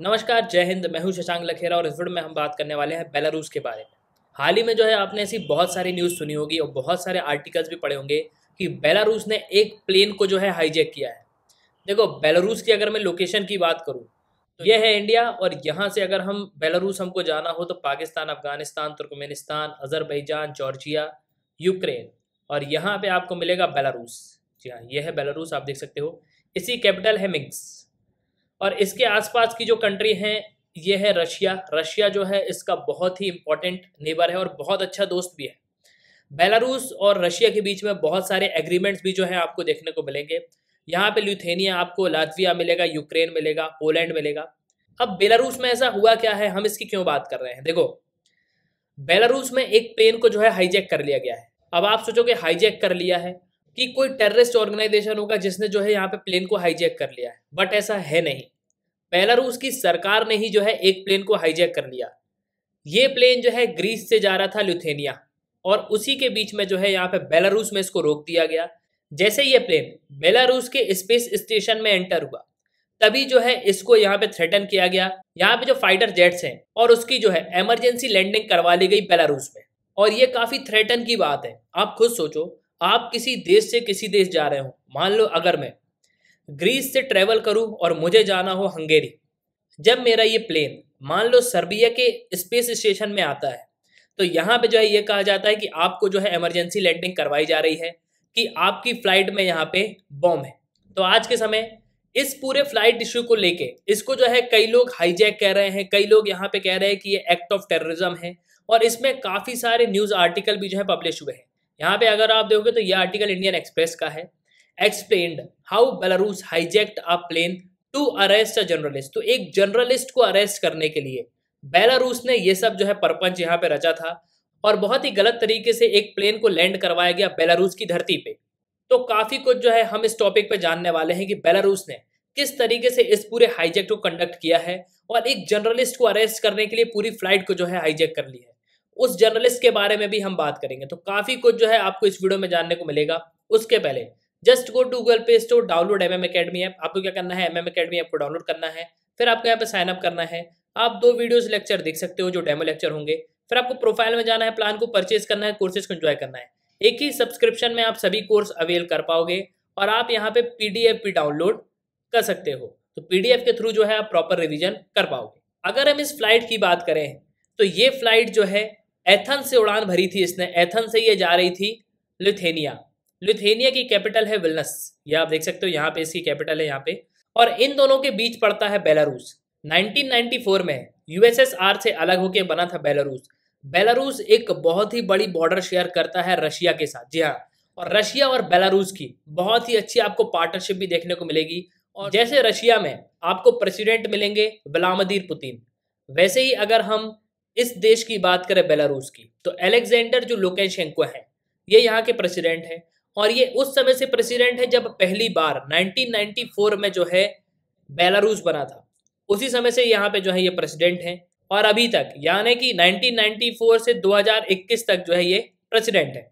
नमस्कार जय हिंद मैं हूं शशांक लखेरा और इस वीडियो में हम बात करने वाले हैं बेलारूस के बारे में हाल ही में जो है आपने ऐसी बहुत सारी न्यूज़ सुनी होगी और बहुत सारे आर्टिकल्स भी पढ़े होंगे कि बेलारूस ने एक प्लेन को जो है हाईजैक किया है देखो बेलारूस की अगर मैं लोकेशन की बात करूँ तो यह है इंडिया और यहाँ से अगर हम बेलारूस हमको जाना हो तो Pakistan Afghanistan Turkmenistan Azerbaijan Georgia Ukraine और यहाँ पर आपको मिलेगा बेलारूस जी हाँ यह है बेलारूस आप देख सकते हो इसी कैपिटल है मिंग्स और इसके आसपास की जो कंट्री हैं ये है रशिया रशिया जो है इसका बहुत ही इम्पोर्टेंट नेबर है और बहुत अच्छा दोस्त भी है बेलारूस और रशिया के बीच में बहुत सारे एग्रीमेंट्स भी जो है आपको देखने को मिलेंगे यहाँ पे ल्यूथेनिया आपको लातविया मिलेगा यूक्रेन मिलेगा पोलैंड मिलेगा अब बेलारूस में ऐसा हुआ क्या है हम इसकी क्यों बात कर रहे हैं देखो बेलारूस में एक प्लेन को जो है हाईजैक कर लिया गया है अब आप सोचोगे हाईजैक कर लिया है कि कोई टेररिस्ट ऑर्गेनाइजेशन होगा जिसने जो है यहाँ पे प्लेन को हाईजैक कर लिया है बट ऐसा है नहीं बेलारूस की सरकार ने ही जो है एक प्लेन को हाईजैक कर लिया ये प्लेन जो है ग्रीस से जा रहा था लुथेनिया और उसी के बीच में जो है यहाँ पे बेलारूस में इसको रोक दिया गया जैसे ये प्लेन बेलारूस के स्पेस स्टेशन में एंटर हुआ तभी जो है इसको यहाँ पे थ्रेटन किया गया यहाँ पे जो फाइटर जेट्स हैं और उसकी जो है इमरजेंसी लैंडिंग करवा ली गई बेलारूस में और ये काफी थ्रेटन की बात है आप खुद सोचो आप किसी देश से किसी देश जा रहे हो मान लो अगर मैं ग्रीस से ट्रेवल करूं और मुझे जाना हो हंगेरी जब मेरा ये प्लेन मान लो सर्बिया के स्पेस स्टेशन में आता है तो यहाँ पे जो है ये कहा जाता है कि आपको जो है इमरजेंसी लैंडिंग करवाई जा रही है कि आपकी फ्लाइट में यहाँ पे बॉम्ब है तो आज के समय इस पूरे फ्लाइट इशू को लेके इसको जो है कई लोग हाईजैक कह रहे हैं कई लोग यहाँ पे कह रहे हैं कि ये एक्ट ऑफ टेररिज्म है और इसमें काफी सारे न्यूज आर्टिकल भी जो है पब्लिश हुए हैं यहाँ पे अगर आप देखोगे तो यह आर्टिकल इंडियन एक्सप्रेस का है explain how Belarus hijacked a plane to arrest a journalist तो एक जर्नलिस्ट को अरेस्ट करने के लिए बेलारूस ने ये सब जो है परपंच यहाँ पे रचा था और बहुत ही गलत तरीके से एक प्लेन को लैंड करवाया गया बेलारूस की धरती पे तो काफी कुछ जो है हम इस टॉपिक पे जानने वाले हैं कि बेलारूस ने किस तरीके से इस पूरे हाईजेक को कंडक्ट किया है और एक जर्नलिस्ट को अरेस्ट करने के लिए पूरी फ्लाइट को जो है हाईजेक कर लिया है उस जर्नलिस्ट के बारे में भी हम बात करेंगे तो काफ़ी कुछ जो है आपको इस वीडियो में जानने को मिलेगा उसके पहले just go to Google Play Store download M M Academy app आपको क्या करना है एम एम अकेडमी ऐप को डाउनलोड करना है फिर आपको यहाँ पे साइन अप करना है आप दो वीडियोस लेक्चर देख सकते हो जो डेमो लेक्चर होंगे फिर आपको प्रोफाइल में जाना है प्लान को परचेज करना है कोर्सेज को एंजॉय करना है एक ही सब्सक्रिप्शन में आप सभी कोर्स अवेल कर पाओगे और आप यहाँ पे पीडीएफ भी डाउनलोड कर सकते हो तो पीडीएफ के थ्रू जो है आप प्रॉपर रिविजन कर पाओगे अगर हम इस फ्लाइट की बात करें तो ये फ्लाइट जो है एथन से उड़ान भरी थी इसने एथन से ये जा रही थी लिथेनिया लिथेनिया की कैपिटल है विलनस ये आप देख सकते हो यहाँ पे इसकी कैपिटल है यहाँ पे और इन दोनों के बीच पड़ता है बेलारूस 1994 में यूएसएसआर से अलग होकर बना था बेलारूस बेलारूस एक बहुत ही बड़ी बॉर्डर शेयर करता है रशिया के साथ जी हाँ और रशिया और बेलारूस की बहुत ही अच्छी आपको पार्टनरशिप भी देखने को मिलेगी और जैसे रशिया में आपको प्रेसिडेंट मिलेंगे व्लादिमीर पुतिन वैसे ही अगर हम इस देश की बात करें बेलारूस की तो एलेक्जेंडर जो लोकेशेंको है ये यहाँ के प्रेसिडेंट है और ये उस समय से प्रेसिडेंट है जब पहली बार 1994 में जो है बेलारूस बना था उसी समय से यहाँ पे जो है ये प्रेसिडेंट हैं और अभी तक यानी कि 1994 से 2021 तक जो है ये प्रेसिडेंट है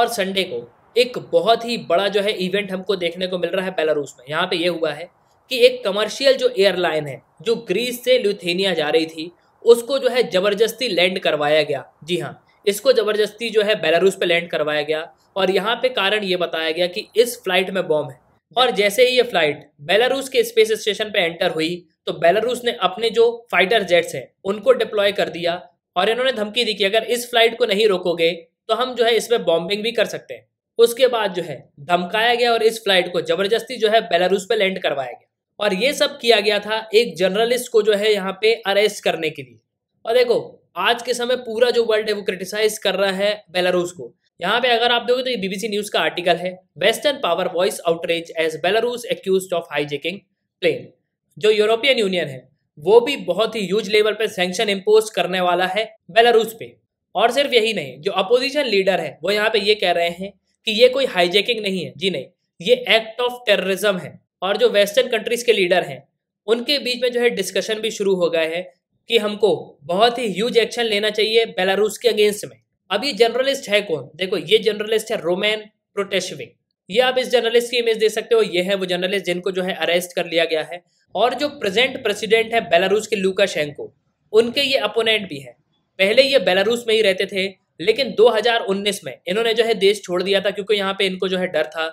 और संडे को एक बहुत ही बड़ा जो है इवेंट हमको देखने को मिल रहा है बेलारूस में यहाँ पे ये हुआ है कि एक कमर्शियल जो एयरलाइन है जो ग्रीस से लुथेनिया जा रही थी उसको जो है ज़बरदस्ती लैंड करवाया गया जी हाँ इसको ज़बरदस्ती जो है बेलारूस पे लैंड करवाया गया और यहाँ पे कारण ये बताया गया कि इस फ्लाइट में बॉम्ब है और जैसे ही ये फ्लाइट बेलारूस के स्पेस स्टेशन पे एंटर हुई तो बेलारूस ने अपने जो फाइटर जेट्स हैं उनको डिप्लॉय कर दिया और इन्होंने धमकी दी कि अगर इस फ्लाइट को नहीं रोकोगे तो हम जो है इस पर बॉम्बिंग भी कर सकते हैं उसके बाद जो है धमकाया गया और इस फ्लाइट को जबरदस्ती जो है बेलारूस पे लैंड करवाया गया और ये सब किया गया था एक जर्नलिस्ट को जो है यहाँ पे अरेस्ट करने के लिए और देखो आज के समय पूरा जो वर्ल्ड है वो क्रिटिसाइज कर रहा है बेलारूस को यहाँ पे अगर आप देखोगे तो ये बीबीसी न्यूज का आर्टिकल है western power voice outrage as Belarus accused of hijacking plane जो यूरोपियन यूनियन है वो भी बहुत ही ह्यूज लेवल पर सेंक्शन इम्पोज करने वाला है बेलारूस पे और सिर्फ यही नहीं जो अपोजिशन लीडर है वो यहाँ पे ये कह रहे हैं कि ये कोई हाईजेकिंग नहीं है जी नहीं ये एक्ट ऑफ टेररिज्म है और जो वेस्टर्न कंट्रीज़ के लीडर हैं उनके बीच में जो है डिस्कशन भी शुरू हो गए हैं कि हमको बहुत ही ह्यूज एक्शन लेना चाहिए बेलारूस के अगेंस्ट में अब ये जर्नलिस्ट है कौन देखो ये जर्नलिस्ट है रोमैन प्रोटेशविंग ये आप इस जर्नलिस्ट की इमेज दे सकते हो ये है वो जर्नलिस्ट जिनको जो है अरेस्ट कर लिया गया है और जो प्रेजेंट प्रेसिडेंट है बेलारूस के लूका शेंको उनके ये अपोनेंट भी है पहले ये बेलारूस में ही रहते थे लेकिन 2019 में इन्होंने जो है देश छोड़ दिया था क्योंकि यहाँ पे इनको जो है डर था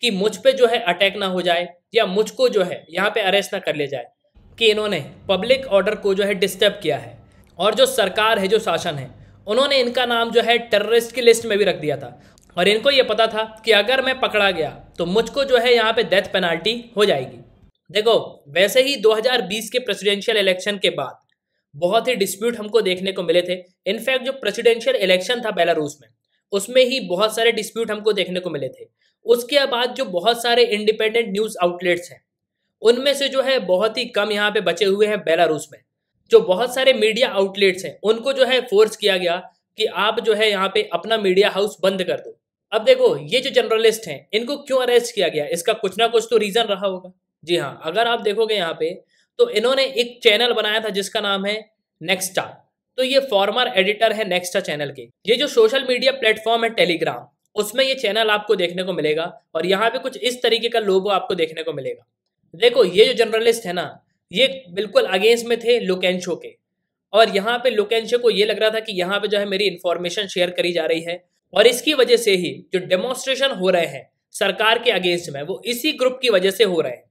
कि मुझ पे जो है अटैक ना हो जाए या मुझको जो है यहाँ पे अरेस्ट ना कर लिया जाए कि इन्होंने पब्लिक ऑर्डर को जो है डिस्टर्ब किया है और जो सरकार है जो शासन है उन्होंने इनका नाम जो है टेररिस्ट की लिस्ट में भी रख दिया था और इनको ये पता था कि अगर मैं पकड़ा गया तो मुझको जो है यहाँ पे डेथ पेनाल्टी हो जाएगी देखो वैसे ही 2020 के प्रेसिडेंशियल इलेक्शन के बाद बहुत ही डिस्प्यूट हमको देखने को मिले थे इनफैक्ट जो प्रेसिडेंशियल इलेक्शन था बेलारूस में उसमें ही बहुत सारे डिस्प्यूट हमको देखने को मिले थे उसके बाद जो बहुत सारे इंडिपेंडेंट न्यूज़ आउटलेट्स हैं उनमें से जो है बहुत ही कम यहाँ पे बचे हुए हैं बेलारूस में जो बहुत सारे मीडिया आउटलेट्स हैं उनको जो है फोर्स किया गया कि आप जो है यहाँ पे अपना मीडिया हाउस बंद कर दो अब देखो ये जो जर्नलिस्ट हैं इनको क्यों अरेस्ट किया गया इसका कुछ ना कुछ तो रीज़न रहा होगा जी हाँ अगर आप देखोगे यहाँ पे तो इन्होंने एक चैनल बनाया था जिसका नाम है नेक्स्ट स्टार तो ये फॉर्मर एडिटर है नेक्स्टा चैनल के ये जो सोशल मीडिया प्लेटफॉर्म है टेलीग्राम उसमें ये चैनल आपको देखने को मिलेगा और यहाँ पे कुछ इस तरीके का लोगो आपको देखने को मिलेगा देखो ये जो जर्नलिस्ट है ना ये बिल्कुल अगेंस्ट में थे लुकेंशो के और यहाँ पे लुकेंशो को ये लग रहा था कि यहाँ पे जो है मेरी इन्फॉर्मेशन शेयर करी जा रही है और इसकी वजह से ही जो डेमोन्स्ट्रेशन हो रहे हैं सरकार के अगेंस्ट में वो इसी ग्रुप की वजह से हो रहे हैं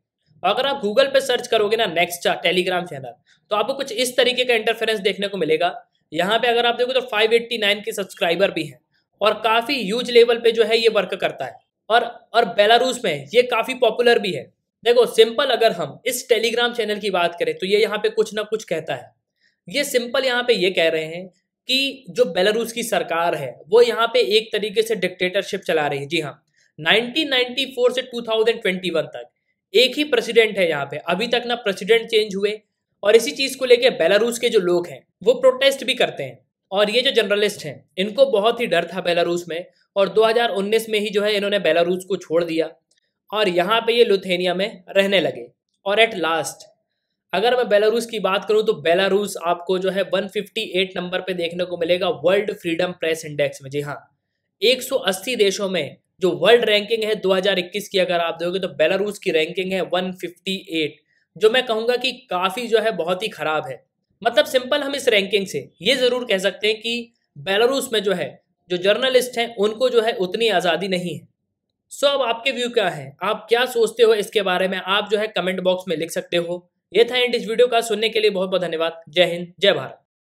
अगर आप गूगल पे सर्च करोगे ना नेक्स्ट टेलीग्राम चैनल तो आपको कुछ इस तरीके का इंटरफेरेंस देखने को मिलेगा यहाँ पे अगर आप देखो तो 589 के सब्सक्राइबर भी हैं और काफ़ी यूज लेवल पे जो है ये वर्क करता है और और बेलारूस में ये काफ़ी पॉपुलर भी है देखो सिंपल अगर हम इस टेलीग्राम चैनल की बात करें तो ये यहाँ पे कुछ ना कुछ कहता है ये सिंपल यहाँ पे ये कह रहे हैं कि जो बेलारूस की सरकार है वो यहाँ पे एक तरीके से डिक्टेटरशिप चला रही है जी हाँ नाइनटीन से टू तक एक ही प्रेसिडेंट है यहाँ पे अभी तक ना प्रेसिडेंट चेंज हुए और इसी चीज को लेके बेलारूस के जो लोग हैं वो प्रोटेस्ट भी करते हैं और ये जो जर्नलिस्ट हैं इनको बहुत ही डर था बेलारूस में और 2019 में ही जो है इन्होंने बेलारूस को छोड़ दिया और यहाँ पे ये लुथेनिया में रहने लगे और एट लास्ट अगर मैं बेलारूस की बात करूँ तो बेलारूस आपको जो है 158 नंबर पे देखने को मिलेगा वर्ल्ड फ्रीडम प्रेस इंडेक्स में जी हाँ 180 देशों में जो वर्ल्ड रैंकिंग है 2021 की अगर आप देखोगे तो बेलारूस की रैंकिंग है 158 जो मैं कहूंगा कि काफ़ी जो है बहुत ही ख़राब है मतलब सिंपल हम इस रैंकिंग से ये ज़रूर कह सकते हैं कि बेलारूस में जो है जो जर्नलिस्ट हैं उनको जो है उतनी आज़ादी नहीं है सो अब आपके व्यू क्या है आप क्या सोचते हो इसके बारे में आप जो है कमेंट बॉक्स में लिख सकते हो ये था एंड इस वीडियो का सुनने के लिए बहुत बहुत धन्यवाद जय हिंद जय भारत